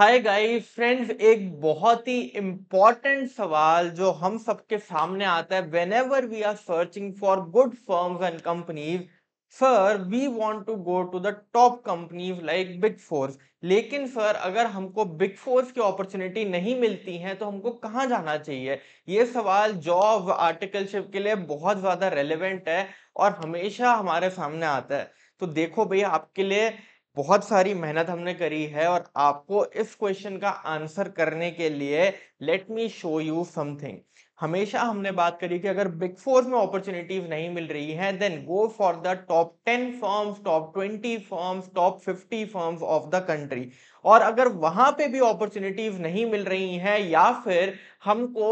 Hi guys friends एक बहुत ही important सवाल जो हम सबके सामने आता है whenever we are searching for good firms and companies sir we want to go to the top companies like big fours लेकिन सर अगर हमको बिग फोर्स की अपॉर्चुनिटी नहीं मिलती है तो हमको कहाँ जाना चाहिए ये सवाल जॉब आर्टिकलशिप के लिए बहुत ज़्यादा रेलिवेंट है और हमेशा हमारे सामने आता है तो देखो भैया आपके लिए बहुत सारी मेहनत हमने करी है और आपको इस क्वेश्चन का आंसर करने के लिए let me show you something हमेशा हमने बात करी कि अगर बिग फोर में अपॉर्चुनिटीज नहीं मिल रही है then go for the top ten firms top twenty firms top fifty firms of the country और अगर वहां पे भी अपॉर्चुनिटीज नहीं मिल रही हैं या फिर हमको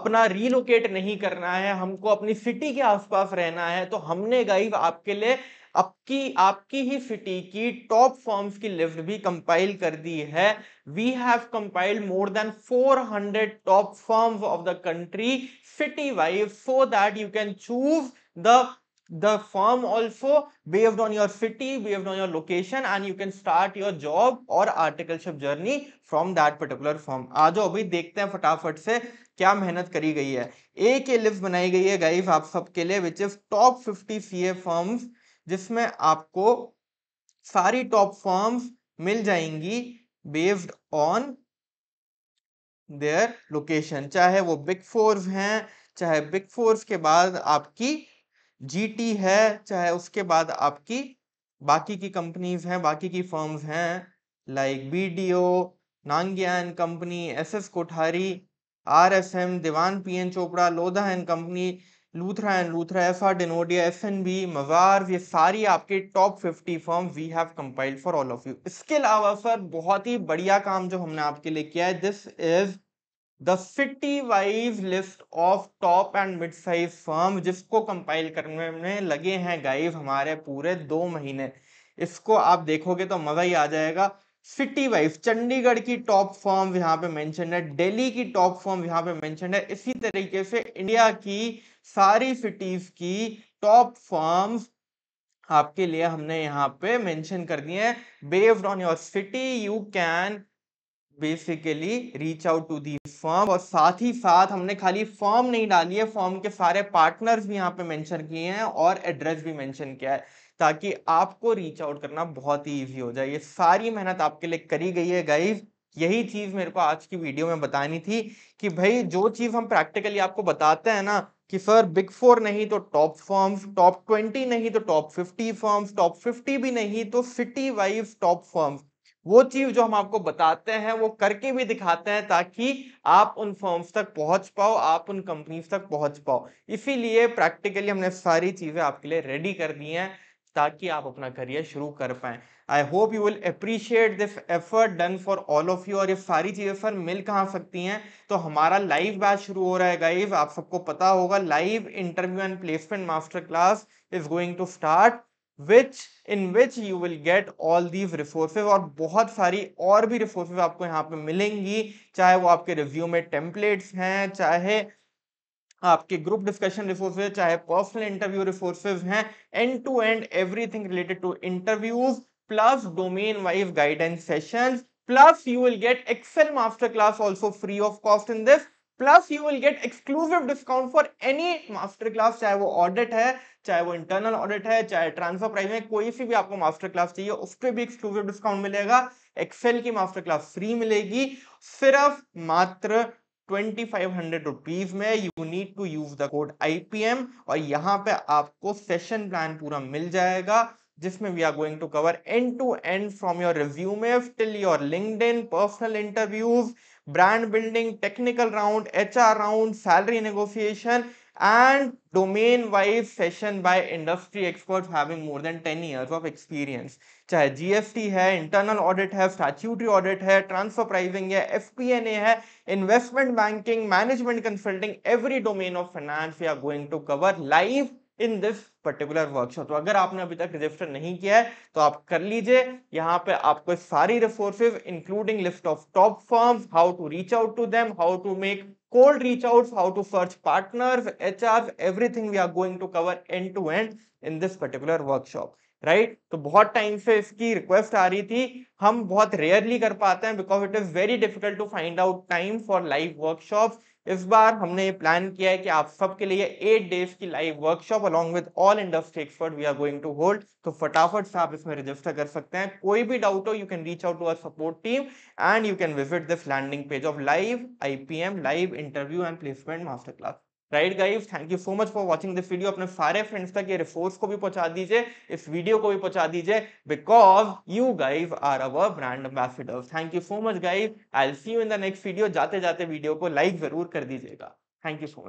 अपना रीलोकेट नहीं करना है हमको अपनी सिटी के आसपास रहना है तो हमने गाइव आपके लिए आपकी आपकी ही सिटी की टॉप फॉर्म्स की लिस्ट भी कंपाइल कर दी है we have compile more than 400 top firms of the country city wise so that you can choose the the firm also based on your city based on your location and you can start your job or articleship journey from that particular firm आ अभी देखते हैं फटाफट से क्या मेहनत करी गई है एक ये लिस्ट बनाई गई है गाइस आप सबके लिए which is top fifty C A firms जिसमें आपको सारी टॉप फॉर्म्स मिल जाएंगी बेस्ड ऑन देयर लोकेशन चाहे वो बिग फोर्स हैं चाहे बिग फोर्स के बाद आपकी जीटी है चाहे उसके बाद आपकी बाकी की कंपनीज हैं बाकी की फॉर्म्स हैं लाइक बी डी ओ नांग्यान company S S Kothari R S M Dewan P N Chopra Lodha and company Luthra and Luthra F R Dinodia F N B मवार ये सारी आपके top fifty firm we have compiled for all of you इसके अलावा sir बहुत ही बढ़िया काम जो हमने आपके लिए किया है this is the city wise list of top and mid size firm जिसको कंपाइल करने में लगे हैं गाइव हमारे पूरे दो महीने इसको आप देखोगे तो मज़ा ही आ जाएगा सिटी वाइज चंडीगढ़ की टॉप फॉर्म यहाँ पे मेंशन है दिल्ली की टॉप फॉर्म यहाँ पे मेंशन है इसी तरीके से इंडिया की सारी सिटीज की टॉप फॉर्म्स आपके लिए हमने यहाँ पे मेंशन कर दिए हैं based on your city you can basically reach out to the firm और साथ ही साथ हमने खाली फॉर्म नहीं डाली है फॉर्म के सारे पार्टनर्स भी यहाँ पे मेंशन किए हैं और एड्रेस भी मेंशन किया है ताकि आपको रीच आउट करना बहुत ही ईजी हो जाए ये सारी मेहनत आपके लिए करी गई है गाइज यही चीज मेरे को आज की वीडियो में बतानी थी कि भाई जो चीज हम प्रैक्टिकली आपको बताते हैं ना कि सर बिग फोर नहीं तो टॉप फॉर्म्स टॉप ट्वेंटी नहीं तो top fifty firms top fifty भी नहीं तो सिटी वाइज टॉप फॉर्म्स वो चीज जो हम आपको बताते हैं वो करके भी दिखाते हैं ताकि आप उन फॉर्म्स तक पहुंच पाओ आप उन कंपनीज तक पहुंच पाओ इसीलिए प्रैक्टिकली हमने सारी चीजें आपके लिए रेडी कर दी हैं ताकि आप अपना करियर शुरू कर पाए I hope you will appreciate this effort done for all of you और ये सारी चीज़ें सर मिल कहाँ सकती हैं तो हमारा लाइव बैच शुरू हो रहा है गाइज आप सबको पता होगा live interview and placement master class is going to start which in which you will get all these resources और बहुत सारी और भी रिसोर्सेज आपको यहाँ पे मिलेंगी चाहे वो आपके रिव्यू में टेम्पलेट्स हैं चाहे आपके ग्रुप डिस्कशन रिसोर्सेज चाहे पर्सनल इंटरव्यू रिसोर्सेज हैं end to end everything related to interviews plus domain wise guidance sessions plus you will get Excel master class also free of cost in this plus you will get exclusive discount for any master class चाहे वो audit है चाहे वो internal audit है चाहे transfer price में कोई सी भी आपको मास्टर क्लास चाहिए उस पर भी एक्सक्लूसिव डिस्काउंट मिलेगा एक्सेल की मास्टर क्लास फ्री मिलेगी सिर्फ मात्र ट्वेंटी फाइव हंड्रेड रुपीज में you need to use the code IPM और यहाँ पे आपको सेशन प्लान पूरा मिल जाएगा जिसमें we are going to cover end to end from your resume till your LinkedIn personal interviews brand building technical round H R round salary negotiation and domain wise session by industry expert है more than ten years चाहे GST है internal audit है statutory audit है transfer pricing है F P N A है investment banking management consulting every domain of finance we are going to cover life in this particular workshop तो अगर आपने अभी तक रजिस्टर नहीं किया है तो आप कर लीजिए यहाँ पे आपको सारी resources including list of top firm how to reach out to them how to make cold reach out how to search partner H R everything we are going to cover end to end in this particular workshop right right? तो बहुत time से इसकी request आ रही थी हम बहुत rarely कर पाते हैं because it is very difficult to find out time for live workshops इस बार हमने प्लान किया है कि आप सबके लिए एट डेज की live workshop along with all industry expert we are going to hold तो फटाफट से आप इसमें रजिस्टर कर सकते हैं कोई भी डाउट हो you can reach out to our support team and you can visit this landing page of live IPM live interview and placement master class right guys thank you so much for watching this video अपने सारे friends तक ये resource को भी पहुंचा दीजिए इस video को भी पहुंचा दीजिए because you guys are our brand ambassador thank you so much guys I see you in the next video जाते जाते वीडियो को लाइक जरूर कर दीजिएगा थैंक यू सो मच